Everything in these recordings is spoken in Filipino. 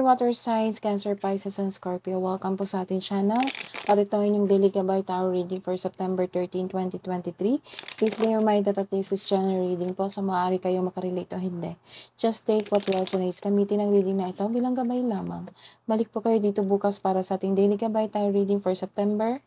Water Signs, Cancer, Pisces, and Scorpio. Welcome po sa ating channel. Para ito yung Daily Gabay Tarot Reading for September 13, 2023. Please be reminded that this is channel reading po so maaari kayo makarelate o hindi. Just take what resonates. Gamitin ang reading na ito bilang gabay lamang. Balik po kayo dito bukas para sa ating Daily Gabay Tarot Reading for September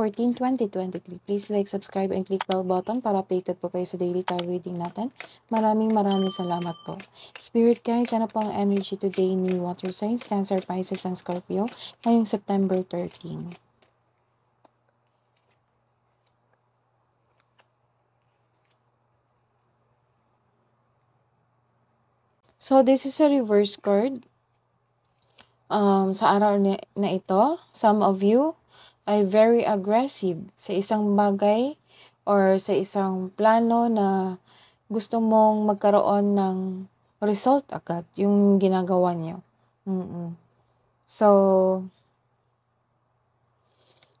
14, 2023. Please like, subscribe, and click bell button para updated po kayo sa daily tarot reading natin. Maraming maraming salamat po. Spirit guys, ano po ang energy today ni Water Signs, Cancer, Pisces, and Scorpio ngayong September 13? So, this is a reverse card. Um, sa araw na ito, some of you ay very aggressive sa isang bagay or sa isang plano na gusto mong magkaroon ng result agad yung ginagawa niyo. Mm-mm. So,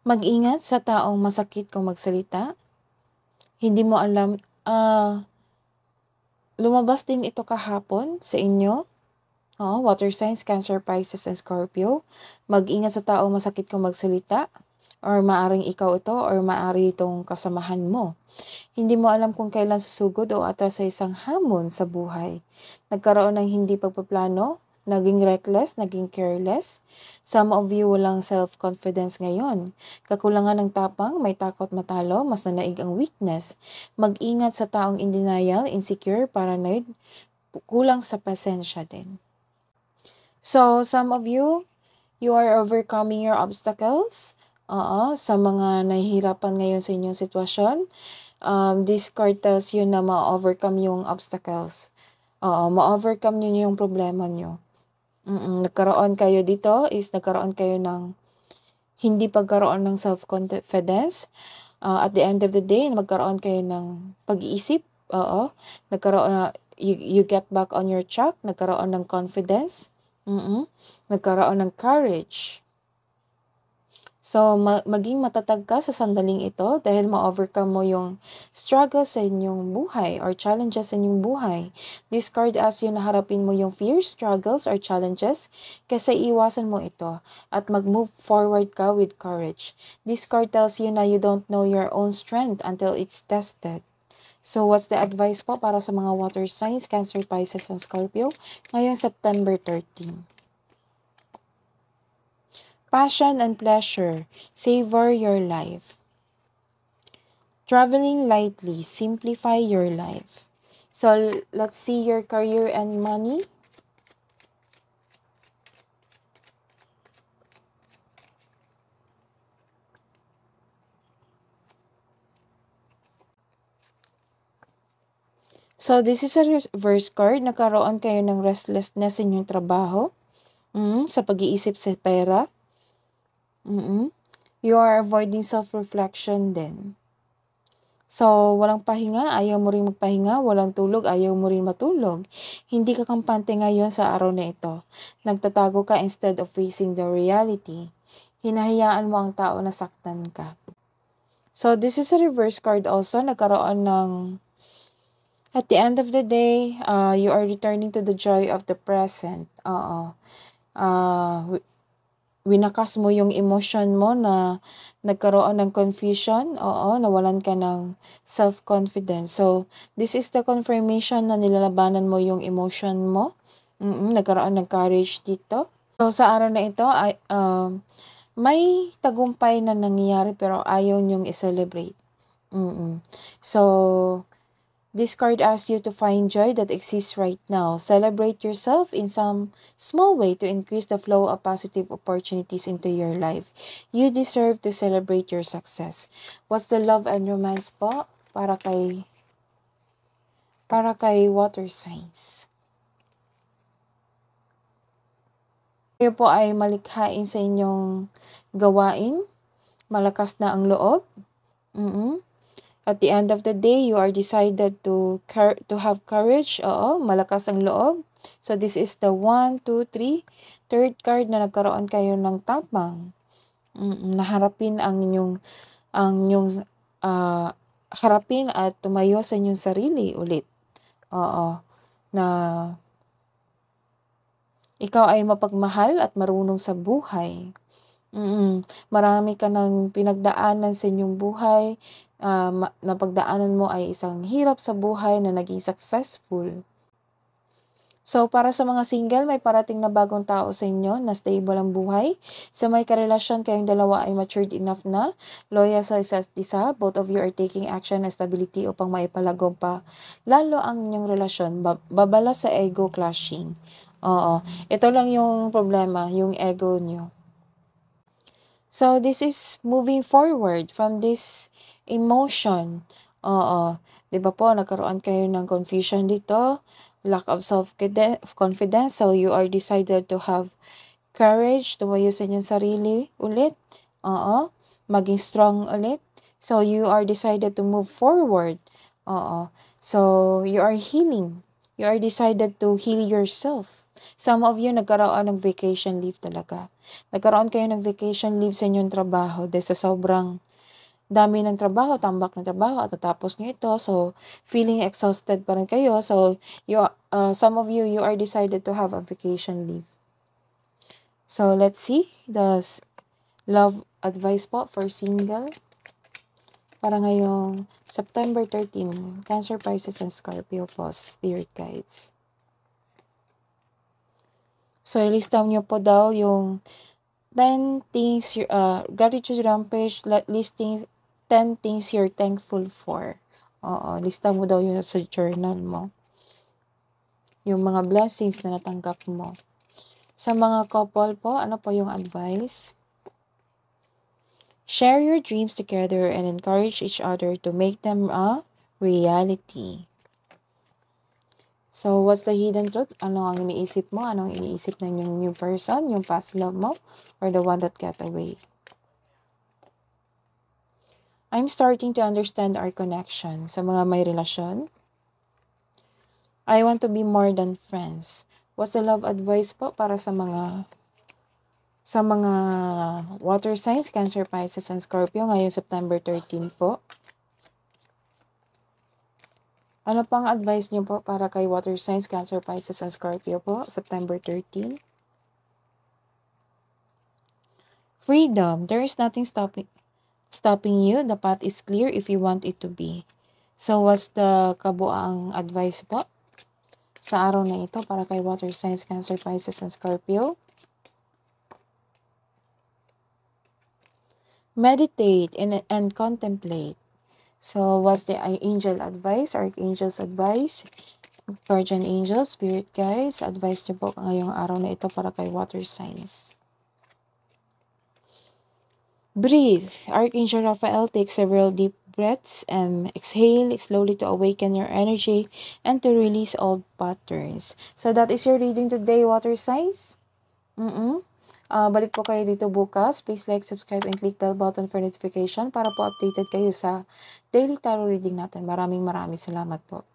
mag-ingat sa taong masakit kung magsalita. Hindi mo alam, uh, lumabas din ito kahapon sa inyo. Oh, water signs, cancer, Pisces, and Scorpio. Mag-ingat sa taong masakit kung magsalita or maaring ikaw ito or maari itong kasamahan mo. Hindi mo alam kung kailan susugod o atras sa isang hamon sa buhay. Nagkaroon ng hindi pagpaplano, naging reckless, naging careless. Some of you walang self-confidence ngayon. Kakulangan ng tapang, may takot matalo, mas nalaig ang weakness. Mag-ingat sa taong in denial, insecure, paranoid, kulang sa pasensya din. So, some of you, you are overcoming your obstacles, Oo, sa mga nahihirapan ngayon sa inyong sitwasyon, um, this card tells you na ma-overcome yung obstacles. Oo, ma-overcome nyo yung problema nyo. Mm-mm, nagkaroon kayo dito is nagkaroon kayo ng hindi pagkaroon ng self-confidence. Uh, at the end of the day, magkaroon kayo ng pag-iisip. Oo, nagkaroon na, ah, you, you get back on your track, nagkaroon ng confidence. Mm-mm, nagkaroon ng courage. So, ma- maging matatag ka sa sandaling ito dahil ma-overcome mo yung struggles sa inyong buhay or challenges sa inyong buhay. Discard as yun harapin mo yung fear, struggles, or challenges kasi iwasan mo ito at mag-move forward ka with courage. Discard tells you na you don't know your own strength until it's tested. So, what's the advice po para sa mga water signs, cancer, Pisces, and Scorpio ngayong September 13? Passion and pleasure, savor your life. Traveling lightly, simplify your life. So let's see your career and money. So, this is a reverse card. Nagkaroon kayo ng restlessness sa inyong trabaho, mm, sa pag-iisip sa pera, Mm-mm. You are avoiding self-reflection then. So, walang pahinga, ayaw mo rin magpahinga, walang tulog, ayaw mo rin matulog. Hindi ka kampante ngayon sa araw na ito. Nagtatago ka instead of facing the reality. Hinahayaan mo ang tao na saktan ka. So, this is a reverse card also. Nagkaroon ng At the end of the day, uh, you are returning to the joy of the present. Oo. Uh, winakas mo yung emotion mo na nagkaroon ng confusion, oo, nawalan ka ng self-confidence. So, this is the confirmation na nilalabanan mo yung emotion mo. Mm-mm, nagkaroon ng courage dito. So, sa araw na ito, ay, uh, may tagumpay na nangyayari pero ayaw niyong i-celebrate. Mm-mm. So, This card asks you to find joy that exists right now. Celebrate yourself in some small way to increase the flow of positive opportunities into your life. You deserve to celebrate your success. What's the love and romance po? Para kay para kay water signs. Kayo po ay malikhain sa inyong gawain. Malakas na ang loob. Mm-mm at the end of the day, you are decided to to have courage. Oo, malakas ang loob. So this is the 1, 2, 3, third card na nagkaroon kayo ng tapang. Mm, naharapin ang inyong ang inyong uh, harapin at tumayo sa inyong sarili ulit. Oo. Na ikaw ay mapagmahal at marunong sa buhay. Mm, marami ka ng pinagdaanan sa inyong buhay, ah, ma napagdaanan mo ay isang hirap sa buhay na naging successful. So, para sa mga single, may parating na bagong tao sa inyo na stable ang buhay. Sa may karelasyon, kayong dalawa ay matured enough na, Loya sa isa't isa, both of you are taking action na stability upang maipalago pa lalo ang inyong relasyon, ba- babala sa ego clashing. Oo, ito lang yung problema, yung ego nyo. So, this is moving forward from this emotion. Oo. Di ba po, nagkaroon kayo ng confusion dito, lack of self-confidence. So, you are decided to have courage, tumayo sa inyong sarili ulit. Oo. Maging strong ulit. So, you are decided to move forward. Oo. So, you are healing. You are decided to heal yourself. Some of you nagkaroon ng vacation leave talaga. Nagkaroon kayo ng vacation leave sa inyong trabaho dahil sa sobrang dami ng trabaho, tambak ng trabaho at tapos nyo ito. So, feeling exhausted pa rin kayo. So, you, uh, some of you, you are decided to have a vacation leave. So, let's see the love advice po for single para ngayong September 13, Cancer Pisces and Scorpio po, Spirit Guides. So, list down nyo po daw yung 10 things, uh, gratitude rampage, listing 10 things you're thankful for. Oo, lista mo daw yun sa journal mo. Yung mga blessings na natanggap mo. Sa mga couple po, ano po yung advice? Share your dreams together and encourage each other to make them a reality. So, what's the hidden truth? Ano ang iniisip mo? Ano ang iniisip ng yung new person, yung past love mo, or the one that got away? I'm starting to understand our connection sa mga may relasyon. I want to be more than friends. What's the love advice po para sa mga sa mga water signs, Cancer, Pisces, and Scorpio ngayong September 13 po? Ano pang advice niyo po para kay water signs, Cancer, Pisces, and Scorpio po, September 13? Freedom. There is nothing stopping stopping you. The path is clear if you want it to be. So, what's the kabuang advice po sa araw na ito para kay water signs, Cancer, Pisces, and Scorpio? Meditate and, and contemplate. So, what's the angel advice, archangel's advice, guardian angel, spirit guys, advice niyo po ngayong araw na ito para kay water signs. Breathe. Archangel Raphael takes several deep breaths and exhale slowly to awaken your energy and to release old patterns. So that is your reading today, water signs. Mm-mm. Uh, balik po kayo dito bukas. Please like, subscribe, and click bell button for notification para po updated kayo sa daily tarot reading natin. Maraming maraming salamat po.